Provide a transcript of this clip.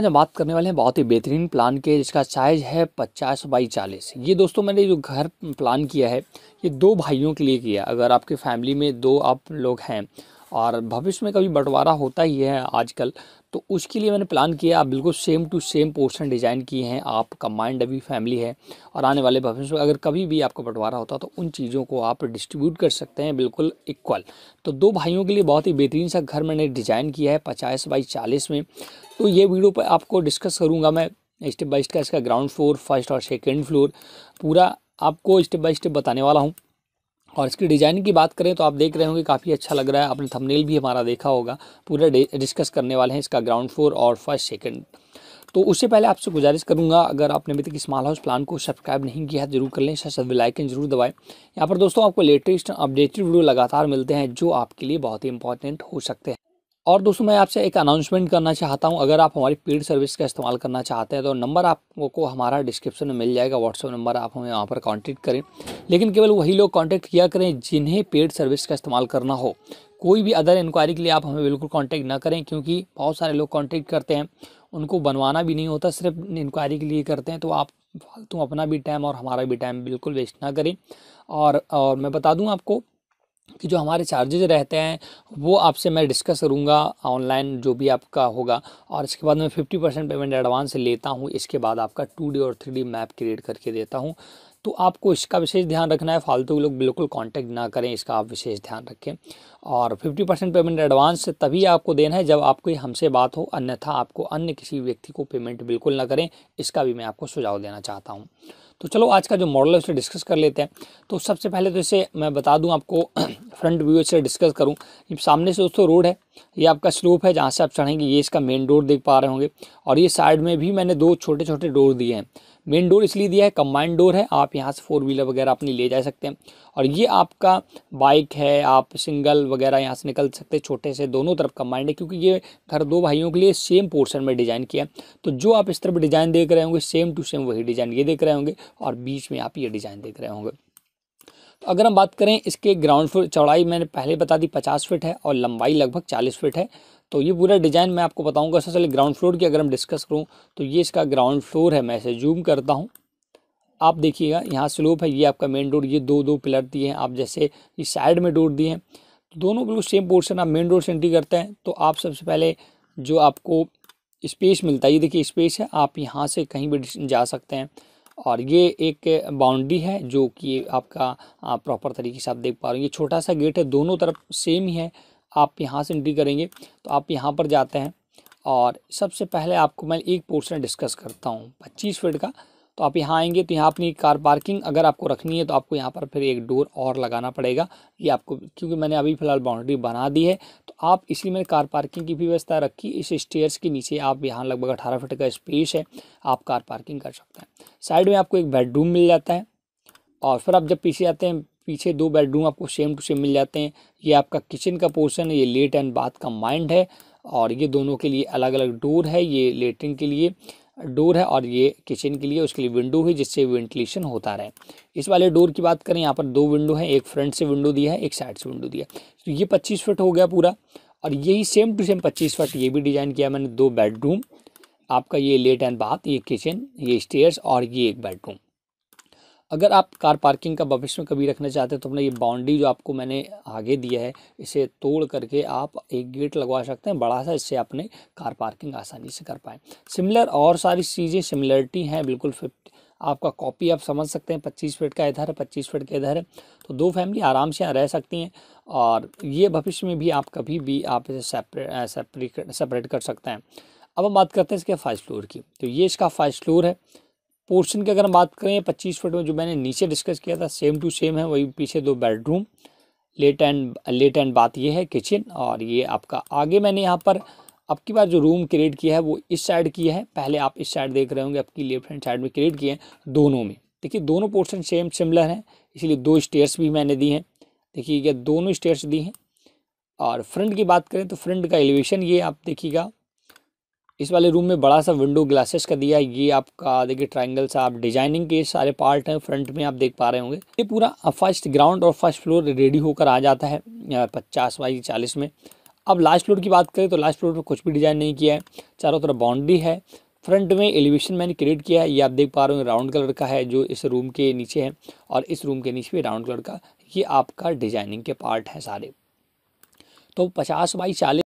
आज अच्छा, हम बात करने वाले हैं बहुत ही बेहतरीन प्लान के जिसका साइज़ है पचास बाई चालीस ये दोस्तों मैंने जो घर प्लान किया है ये दो भाइयों के लिए किया अगर आपके फैमिली में दो आप लोग हैं और भविष्य में कभी बंटवारा होता ही है आजकल तो उसके लिए मैंने प्लान किया आप बिल्कुल same to same portion design किए हैं आप कंबाइंड अभी फैमिली है और आने वाले भविष्य में अगर कभी भी आपका बंटवारा होता तो उन चीज़ों को आप डिस्ट्रीब्यूट कर सकते हैं बिल्कुल इक्वल तो दो भाइयों के लिए बहुत ही बेहतरीन सा घर मैंने डिज़ाइन किया है पचास बाई चालीस में तो ये वीडियो पर आपको डिस्कस करूँगा मैं स्टेप बाई स्टेप इसका ग्राउंड फ्लोर फर्स्ट और सेकेंड फ्लोर पूरा आपको स्टेप बाई स्टेप बताने वाला हूँ और इसकी डिज़ाइन की बात करें तो आप देख रहे होंगे काफ़ी अच्छा लग रहा है आपने थंबनेल भी हमारा देखा होगा पूरा डिस्कस करने वाले हैं इसका ग्राउंड फ्लोर और फर्स्ट सेकंड तो उससे पहले आपसे गुजारिश करूंगा अगर आपने अभी तक माल हाउस प्लान को सब्सक्राइब नहीं किया है जरूर कर लें साथ साथ लाइकन जरूर दबाएं यहाँ पर दोस्तों आपको लेटेस्ट अपडेटेड वीडियो लगातार मिलते हैं जो आपके लिए बहुत ही इंपॉर्टेंट हो सकते हैं और दोस्तों मैं आपसे एक अनाउंसमेंट करना चाहता हूं अगर आप हमारी पेड सर्विस का इस्तेमाल करना चाहते हैं तो नंबर आपको हमारा डिस्क्रिप्शन में मिल जाएगा व्हाट्सअप नंबर आप हमें वहाँ पर कॉन्टेक्ट करें लेकिन केवल वही लोग कॉन्टैक्ट किया करें जिन्हें पेड सर्विस का इस्तेमाल करना हो कोई भी अदर इंक्वायरी के लिए आप हमें बिल्कुल कॉन्टैक्ट ना करें क्योंकि बहुत सारे लोग कॉन्टैक्ट करते हैं उनको बनवाना भी नहीं होता सिर्फ इंक्वायरी के लिए करते हैं तो आप फालतू अपना भी टाइम और हमारा भी टाइम बिल्कुल वेस्ट ना करें और और मैं बता दूं आपको कि जो हमारे चार्जेज रहते हैं वो आपसे मैं डिस्कस करूँगा ऑनलाइन जो भी आपका होगा और इसके बाद मैं फिफ्टी परसेंट पेमेंट एडवांस लेता हूँ इसके बाद आपका टू डी और थ्री डी मैप क्रिएट करके देता हूँ तो आपको इसका विशेष ध्यान रखना है फालतू लोग बिल्कुल कांटेक्ट ना करें इसका आप विशेष ध्यान रखें और 50 परसेंट पेमेंट एडवांस तभी आपको देना है जब आपको हमसे बात हो अन्यथा आपको अन्य किसी व्यक्ति को पेमेंट बिल्कुल ना करें इसका भी मैं आपको सुझाव देना चाहता हूँ तो चलो आज का जो मॉडल है उसे डिस्कस कर लेते हैं तो सबसे पहले तो इसे मैं बता दूं आपको फ्रंट व्यू से डिस्कस करूं ये सामने से दोस्तों रोड है ये आपका स्लोप है जहां से आप चढ़ेंगे ये इसका मेन डोर देख पा रहे होंगे और ये साइड में भी मैंने दो छोटे छोटे डोर दिए हैं मेन डोर इसलिए दिया है कम्बाइंड डोर है आप यहाँ से फोर व्हीलर वगैरह अपनी ले जा सकते हैं और ये आपका बाइक है आप सिंगल वगैरह यहाँ से निकल सकते हैं छोटे से दोनों तरफ कम्बाइंड है क्योंकि ये घर दो भाइयों के लिए सेम पोर्शन में डिज़ाइन किया है तो जो आप इस तरफ डिज़ाइन देख रहे होंगे सेम टू सेम वही डिज़ाइन ये देख रहे होंगे और बीच में आप ये डिज़ाइन देख रहे होंगे तो अगर हम बात करें इसके ग्राउंड फ्लोर चौड़ाई मैंने पहले बता दी पचास फिट है और लंबाई लगभग चालीस फिट है तो ये पूरा डिज़ाइन मैं आपको बताऊंगा सबसे पहले ग्राउंड फ्लोर की अगर हम डिस्कस करूँ तो ये इसका ग्राउंड फ्लोर है मैं इसे जूम करता हूँ आप देखिएगा यहाँ स्लोप है ये आपका मेन डोर ये दो दो पिलर दिए हैं आप जैसे ये साइड में डोर दिए हैं तो दोनों बिल्कुल सेम पोर्शन आप मेन डोर से एंट्री करते हैं तो आप सबसे पहले जो आपको स्पेस मिलता है ये देखिए स्पेस है आप यहाँ से कहीं भी जा सकते हैं और ये एक बाउंड्री है जो कि आपका प्रॉपर तरीके से आप देख पा रहे हो ये छोटा सा गेट है दोनों तरफ सेम ही है आप यहाँ से एंट्री करेंगे तो आप यहाँ पर जाते हैं और सबसे पहले आपको मैं एक पोर्शन डिस्कस करता हूँ पच्चीस फीट का तो आप यहाँ आएंगे तो यहाँ अपनी कार पार्किंग अगर आपको रखनी है तो आपको यहाँ पर फिर एक डोर और लगाना पड़ेगा ये आपको क्योंकि मैंने अभी फ़िलहाल बाउंड्री बना दी है तो आप इसलिए मैंने कार पार्किंग की भी व्यवस्था रखी इस स्टेयर्स के नीचे आप यहाँ लगभग अठारह फिट का स्पेस है आप कार पार्किंग कर सकते हैं साइड में आपको एक बेडरूम मिल जाता है और फिर आप जब पीछे आते हैं पीछे दो बेडरूम आपको सेम टू सेम मिल जाते हैं ये आपका किचन का पोर्शन है ये लेट एंड बाथ का माइंड है और ये दोनों के लिए अलग अलग डोर है ये लेटरिन के लिए डोर है और ये किचन के लिए उसके लिए विंडो है जिससे वेंटिलेशन होता रहे इस वाले डोर की बात करें यहाँ पर दो विंडो है एक फ्रंट से विंडो दिया है एक साइड से विंडो दिया तो ये पच्चीस फट हो गया पूरा और यही सेम टू सेम पच्चीस फट ये भी डिज़ाइन किया मैंने दो बेडरूम आपका ये लेट एंड बाथ ये किचन ये स्टेयर्स और ये एक बेडरूम अगर आप कार पार्किंग का भविष्य में कभी रखना चाहते हैं तो अपना ये बाउंड्री जो आपको मैंने आगे दिया है इसे तोड़ करके आप एक गेट लगवा सकते हैं बड़ा सा इससे अपने कार पार्किंग आसानी से कर पाएँ सिमिलर और सारी चीज़ें सिमिलरिटी हैं बिल्कुल फिफ्टी आपका कॉपी आप समझ सकते हैं पच्चीस फीट का इधर है पच्चीस फीट का इधर है तो दो फैमिली आराम से यहाँ रह सकती हैं और ये भविष्य में भी आप कभी भी आप इसे सेपरेट सेपरेट कर सकते हैं अब हम बात करते हैं इसके फाइव फ्लोर की तो ये इसका फाइव फ्लोर है पोर्शन की अगर हम बात करें पच्चीस फीट में जो मैंने नीचे डिस्कस किया था सेम टू सेम है वही पीछे दो bedroom let and let and बात ये है किचन और ये आपका आगे मैंने यहाँ पर अब की बार जो रूम क्रिएट किया है वो इस साइड किया है पहले आप इस साइड देख रहे होंगे आपकी लेफ्ट हैंड साइड में क्रिएट किए हैं दोनों में देखिए दोनों पोर्शन सेम सिमिलर हैं इसलिए दो स्टेयर्स भी मैंने दी हैं देखिए दोनों स्टेयर्स दी हैं और फ्रंट की बात करें तो फ्रंट का एलिवेशन ये आप देखिएगा इस वाले रूम में बड़ा सा विंडो ग्लासेस का दिया ये आपका देखिए ट्राइंगल सा आप डिजाइनिंग के सारे पार्ट हैं फ्रंट में आप देख पा रहे होंगे ये पूरा फर्स्ट ग्राउंड और फर्स्ट फ्लोर रेडी होकर आ जाता है पचास बाई चालीस में अब लास्ट फ्लोर की बात करें तो लास्ट फ्लोर पर कुछ भी डिजाइन नहीं किया है चारों तरफ बाउंड्री है फ्रंट में एलिवेशन मैंने क्रिएट किया है ये आप देख पा रहे हो राउंड कलर का है जो इस रूम के नीचे है और इस रूम के नीचे भी राउंड कलर का ये आपका डिजाइनिंग के पार्ट है सारे तो पचास बाई चालीस